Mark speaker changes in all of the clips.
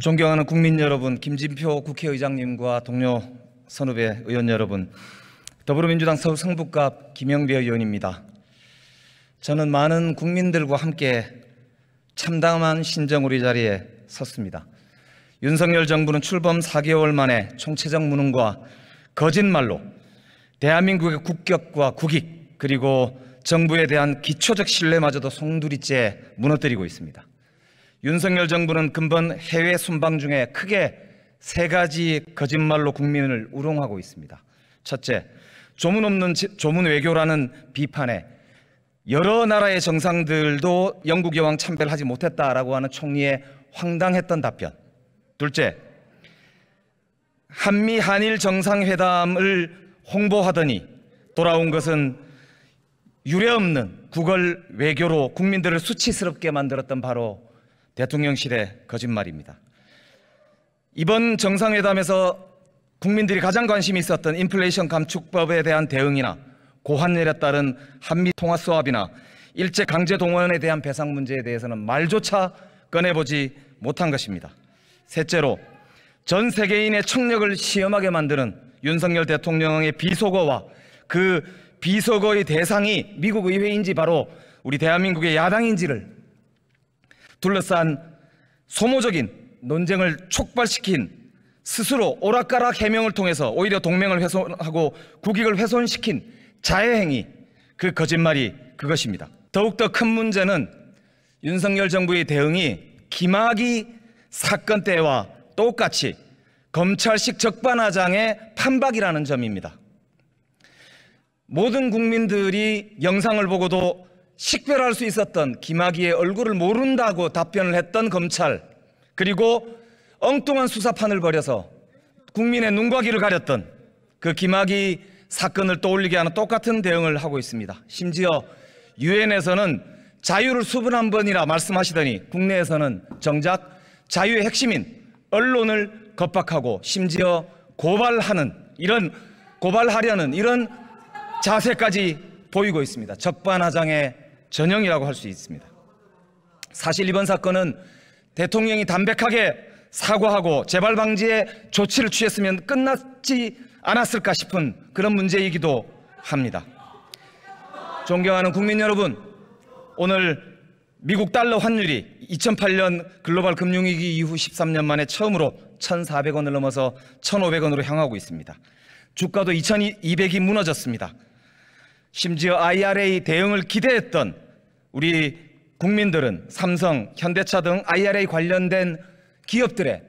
Speaker 1: 존경하는 국민 여러분, 김진표 국회의장님과 동료 선후배 의원 여러분, 더불어민주당 서울 성북갑 김영배 의원입니다. 저는 많은 국민들과 함께 참담한 신정으로 자리에 섰습니다. 윤석열 정부는 출범 4개월 만에 총체적 무능과 거짓말로 대한민국의 국격과 국익 그리고 정부에 대한 기초적 신뢰마저도 송두리째 무너뜨리고 있습니다. 윤석열 정부는 근본 해외 순방 중에 크게 세 가지 거짓말로 국민을 우롱하고 있습니다. 첫째, 조문 없는 조문 외교라는 비판에 여러 나라의 정상들도 영국 여왕 참배하지 못했다라고 하는 총리의 황당했던 답변. 둘째, 한미 한일 정상회담을 홍보하더니 돌아온 것은 유례없는 구걸 외교로 국민들을 수치스럽게 만들었던 바로 대통령실의 거짓말입니다. 이번 정상회담에서 국민들이 가장 관심이 있었던 인플레이션 감축법에 대한 대응이나 고환율에 따른 한미 통화 수합이나 일제 강제 동원에 대한 배상 문제에 대해서는 말조차 꺼내보지 못한 것입니다. 셋째로 전 세계인의 청력을 시험하게 만드는 윤석열 대통령의 비속어와 그 비속어의 대상이 미국 의회인지 바로 우리 대한민국의 야당인지를 둘러싼 소모적인 논쟁을 촉발시킨 스스로 오락가락 해명을 통해서 오히려 동맹을 훼손하고 국익을 훼손시킨 자해행위 그 거짓말이 그것입니다. 더욱더 큰 문제는 윤석열 정부의 대응이 김학의 사건 때와 똑같이 검찰식 적반하장의 판박이라는 점입니다. 모든 국민들이 영상을 보고도 식별할 수 있었던 김학의 얼굴을 모른다고 답변을 했던 검찰 그리고 엉뚱한 수사판을 벌여서 국민의 눈과 귀를 가렸던 그 김학의 사건을 떠올리게 하는 똑같은 대응을 하고 있습니다. 심지어 유엔에서는 자유를 수분 한 번이라 말씀하시더니 국내에서는 정작 자유의 핵심인 언론을 겁박하고 심지어 고발하는 이런 고발하려는 이런 자세까지 보이고 있습니다. 적반하장의 전형이라고 할 수 있습니다. 사실 이번 사건은 대통령이 담백하게 사과하고 재발 방지에 조치를 취했으면 끝났지 않았을까 싶은 그런 문제이기도 합니다. 존경하는 국민 여러분, 오늘 미국 달러 환율이 2008년 글로벌 금융위기 이후 13년 만에 처음으로 1,400원을 넘어서 1,500원으로 향하고 있습니다. 주가도 2,200이 무너졌습니다. 심지어 IRA 대응을 기대했던 우리 국민들은 삼성, 현대차 등 IRA 관련된 기업들의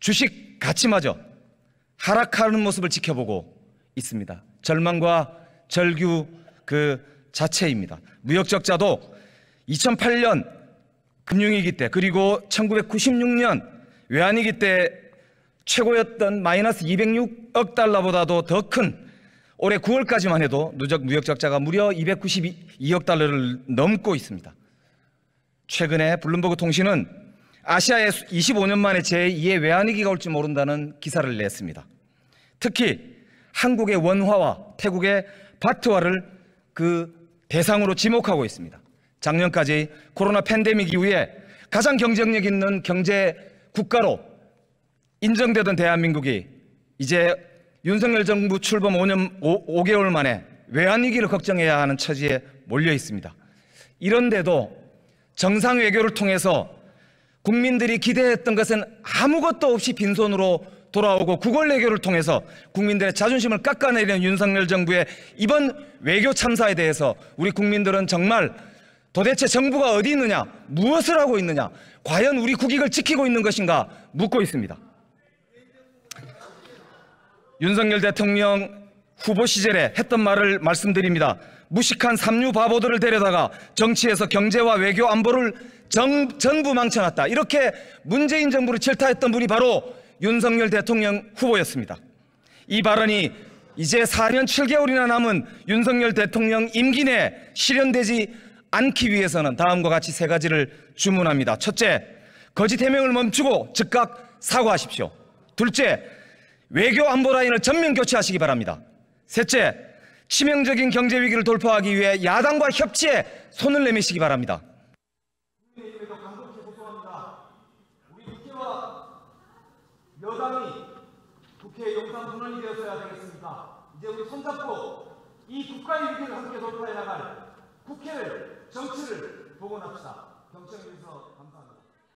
Speaker 1: 주식 가치마저 하락하는 모습을 지켜보고 있습니다. 절망과 절규 그 자체입니다. 무역적자도 2008년 금융위기 때 그리고 1996년 외환위기 때 최고였던 마이너스 206억 달러보다도 더큰 올해 9월까지만 해도 누적 무역 적자가 무려 292억 달러를 넘고 있습니다. 최근에 블룸버그 통신은 아시아에 25년 만에 제2의 외환위기가 올지 모른다는 기사를 냈습니다. 특히 한국의 원화와 태국의 바트화를 그 대상으로 지목하고 있습니다. 작년까지 코로나 팬데믹 이후에 가장 경쟁력 있는 경제 국가로 인정되던 대한민국이 이제 윤석열 정부 출범 5년 5, 개월 만에 외환위기를 걱정해야 하는 처지에 몰려 있습니다. 이런데도 정상 외교를 통해서 국민들이 기대했던 것은 아무것도 없이 빈손으로 돌아오고 구걸 외교를 통해서 국민들의 자존심을 깎아내리는 윤석열 정부의 이번 외교 참사에 대해서 우리 국민들은 정말 도대체 정부가 어디 있느냐, 무엇을 하고 있느냐, 과연 우리 국익을 지키고 있는 것인가 묻고 있습니다. 윤석열 대통령 후보 시절에 했던 말을 말씀드립니다. 무식한 삼류 바보들을 데려다가 정치에서 경제와 외교 안보를 정, 전부 망쳐놨다. 이렇게 문재인 정부를 질타했던 분이 바로 윤석열 대통령 후보였습니다. 이 발언이 이제 4년 7개월이나 남은 윤석열 대통령 임기 내 실현되지 않기 위해서는 다음과 같이 세 가지를 주문합니다. 첫째, 거짓 해명을 멈추고 즉각 사과하십시오. 둘째, 외교 안보 라인을 전면 교체하시기 바랍니다. 셋째, 치명적인 경제 위기를 돌파하기 위해 야당과 협치에 손을 내미시기 바랍니다. 여당이 국회 용산 선언이 되었어야 되겠습니다. 이제 우리 손잡고 이 국가의 위기를 함께 돌파해 나갈 국회를 정치를 복원합시다. 경청에서